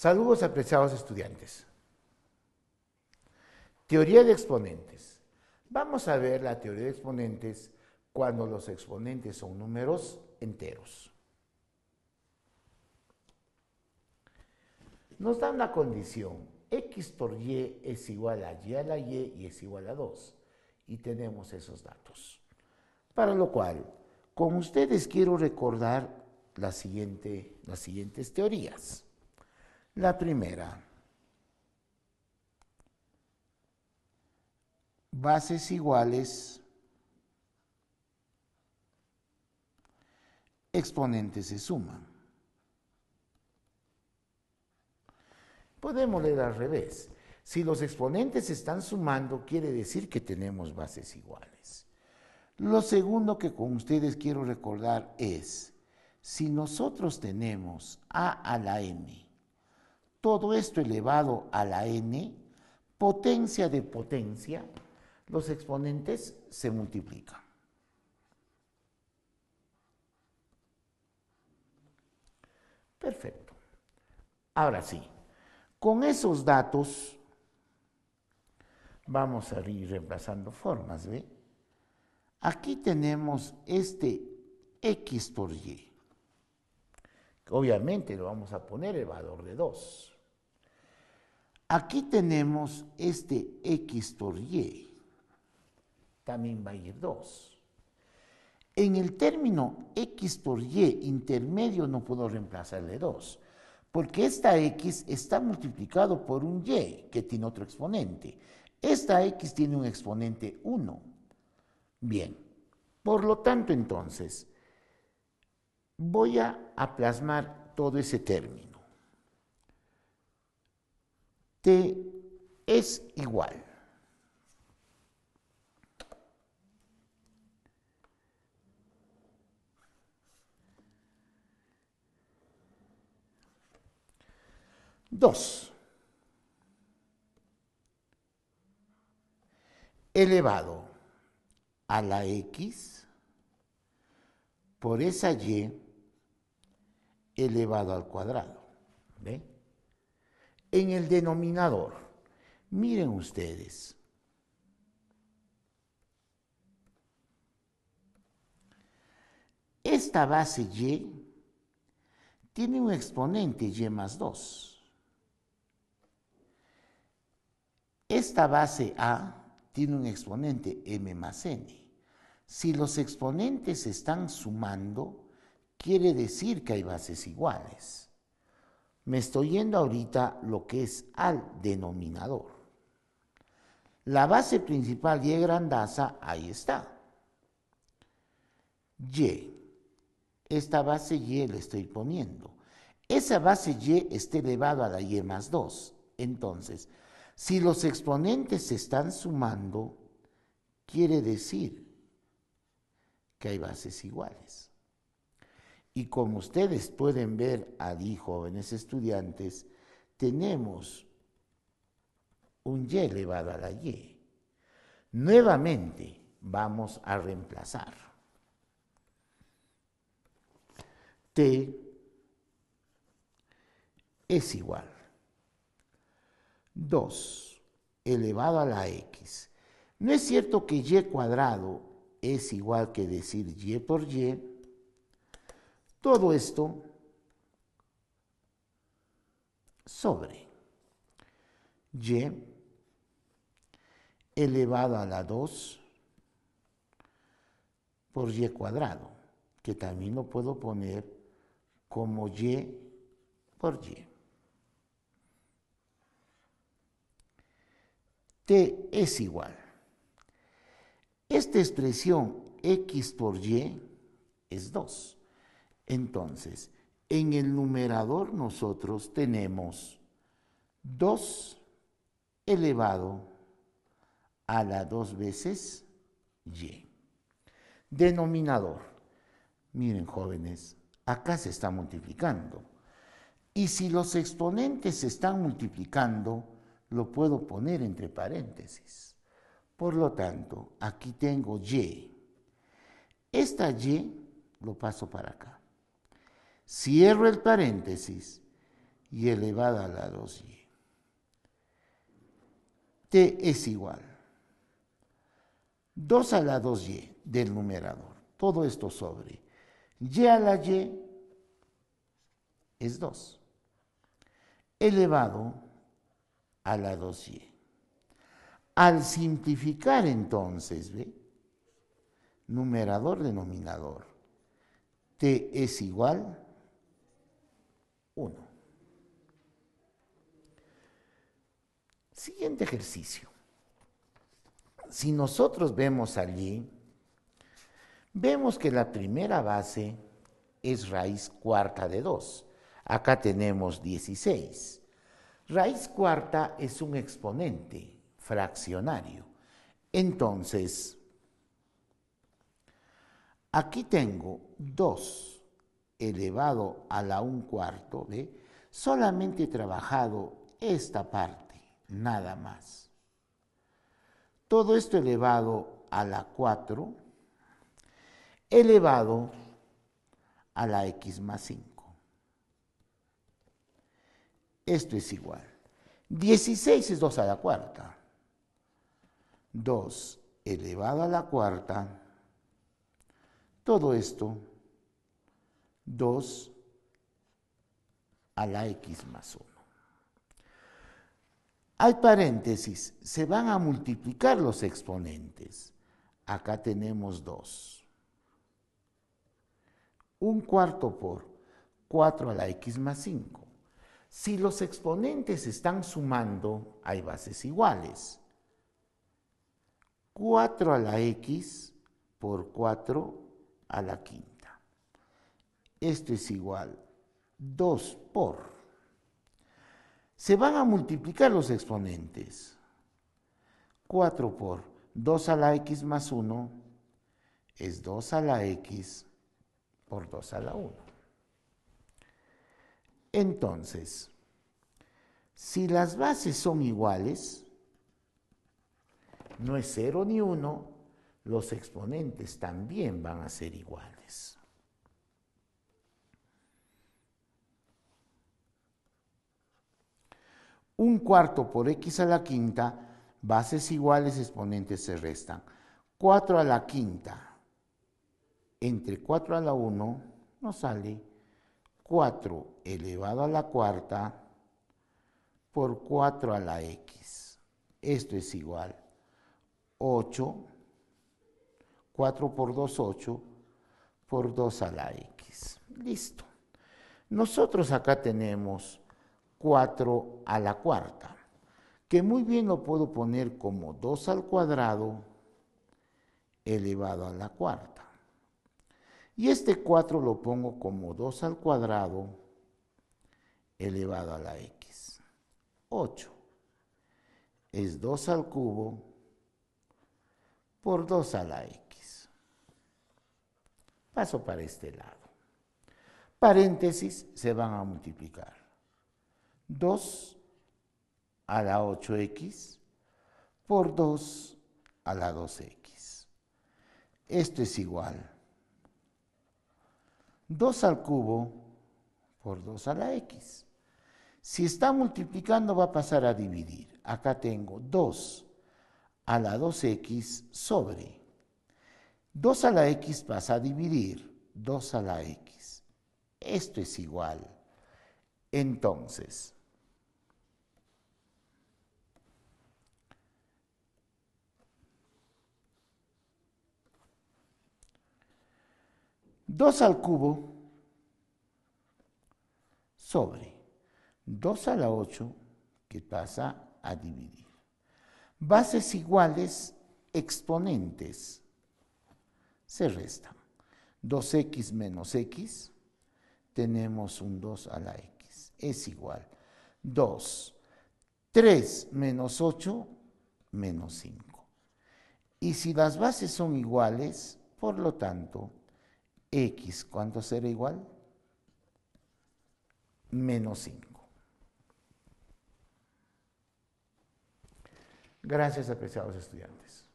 Saludos apreciados estudiantes. Teoría de exponentes. Vamos a ver la teoría de exponentes cuando los exponentes son números enteros. Nos dan la condición. X por Y es igual a Y a la Y y es igual a 2. Y tenemos esos datos. Para lo cual, con ustedes quiero recordar las siguientes teorías. La primera, bases iguales, exponentes se suman. Podemos leer al revés. Si los exponentes se están sumando, quiere decir que tenemos bases iguales. Lo segundo que con ustedes quiero recordar es, si nosotros tenemos a a la m todo esto elevado a la n, potencia de potencia, los exponentes se multiplican. Perfecto. Ahora sí, con esos datos vamos a ir reemplazando formas, ¿ve? Aquí tenemos este x por y. Obviamente lo vamos a poner el valor de 2. Aquí tenemos este x por y, también va a ir 2. En el término x por y intermedio no puedo reemplazarle 2, porque esta x está multiplicado por un y que tiene otro exponente. Esta x tiene un exponente 1. Bien, por lo tanto entonces, voy a, plasmar todo ese término. T es igual. Dos. elevado a la x por esa y elevado al cuadrado. En el denominador, miren ustedes, esta base y tiene un exponente y más 2. Esta base a tiene un exponente m más n. Si los exponentes están sumando, quiere decir que hay bases iguales. Me estoy yendo ahorita lo que es al denominador. La base principal Y grandaza, ahí está. Y. Esta base Y le estoy poniendo. Esa base Y está elevada a la Y más 2. Entonces, si los exponentes se están sumando, quiere decir que hay bases iguales. Y como ustedes pueden ver allí, jóvenes estudiantes, tenemos un Y elevado a la Y. Nuevamente vamos a reemplazar. T es igual. 2 elevado a la X. No es cierto que Y cuadrado es igual que decir Y por Y todo esto sobre y elevado a la 2 por y cuadrado, que también lo puedo poner como y por y. t es igual. Esta expresión x por y es 2. Entonces, en el numerador nosotros tenemos 2 elevado a la 2 veces y. Denominador. Miren jóvenes, acá se está multiplicando. Y si los exponentes se están multiplicando, lo puedo poner entre paréntesis. Por lo tanto, aquí tengo y. Esta y lo paso para acá cierro el paréntesis y elevado a la 2y. T es igual. 2 a la 2y del numerador. Todo esto sobre. Y a la y es 2. Elevado a la 2y. Al simplificar entonces, ¿ve? Numerador, denominador. T es igual 1. Siguiente ejercicio. Si nosotros vemos allí, vemos que la primera base es raíz cuarta de 2. Acá tenemos 16. Raíz cuarta es un exponente fraccionario. Entonces, aquí tengo 2 elevado a la un cuarto, ¿ve? solamente he trabajado esta parte, nada más. Todo esto elevado a la 4, elevado a la x más 5. Esto es igual. 16 es 2 a la cuarta. 2 elevado a la cuarta. Todo esto 2 a la x más 1. Hay paréntesis, se van a multiplicar los exponentes. Acá tenemos 2. Un cuarto por 4 a la x más 5. Si los exponentes están sumando, hay bases iguales. 4 a la x por 4 a la quinta. Esto es igual 2 por. Se van a multiplicar los exponentes. 4 por 2 a la x más 1 es 2 a la x por 2 a la 1. Entonces, si las bases son iguales, no es 0 ni 1, los exponentes también van a ser iguales. Un cuarto por x a la quinta, bases iguales, exponentes se restan. 4 a la quinta, entre 4 a la 1, nos sale 4 elevado a la cuarta por 4 a la x. Esto es igual 8, 4 por 2, 8, por 2 a la x. Listo. Nosotros acá tenemos 4 a la cuarta, que muy bien lo puedo poner como 2 al cuadrado elevado a la cuarta. Y este 4 lo pongo como 2 al cuadrado elevado a la x. 8 es 2 al cubo por 2 a la x. Paso para este lado. Paréntesis se van a multiplicar. 2 a la 8x por 2 a la 2x. Esto es igual. 2 al cubo por 2 a la x. Si está multiplicando va a pasar a dividir. Acá tengo 2 a la 2x sobre. 2 a la x pasa a dividir 2 a la x. Esto es igual. Entonces, 2 al cubo sobre 2 a la 8 que pasa a dividir. Bases iguales, exponentes, se restan. 2x menos x, tenemos un 2 a la x, es igual. 2, 3 menos 8, menos 5. Y si las bases son iguales, por lo tanto, x, ¿cuánto será igual? Menos 5. Gracias, apreciados estudiantes.